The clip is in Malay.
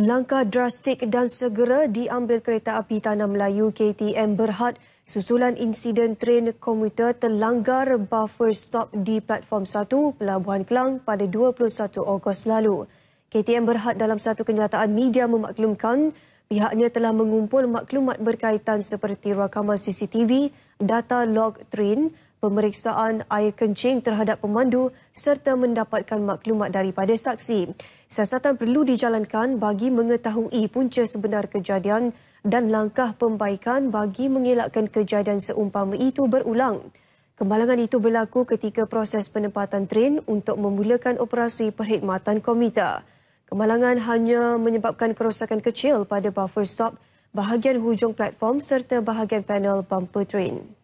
Langkah drastik dan segera diambil kereta api Tanah Melayu KTM Berhad susulan insiden tren komuter terlanggar buffer stop di platform 1 Pelabuhan Kelang pada 21 Ogos lalu. KTM Berhad dalam satu kenyataan media memaklumkan pihaknya telah mengumpul maklumat berkaitan seperti rakaman CCTV, data log train, pemeriksaan air kencing terhadap pemandu serta mendapatkan maklumat daripada saksi. Siasatan perlu dijalankan bagi mengetahui punca sebenar kejadian dan langkah pembaikan bagi mengelakkan kejadian seumpama itu berulang. Kemalangan itu berlaku ketika proses penempatan tren untuk memulakan operasi perkhidmatan komuter. Kemalangan hanya menyebabkan kerosakan kecil pada buffer stop, bahagian hujung platform serta bahagian panel bumper train.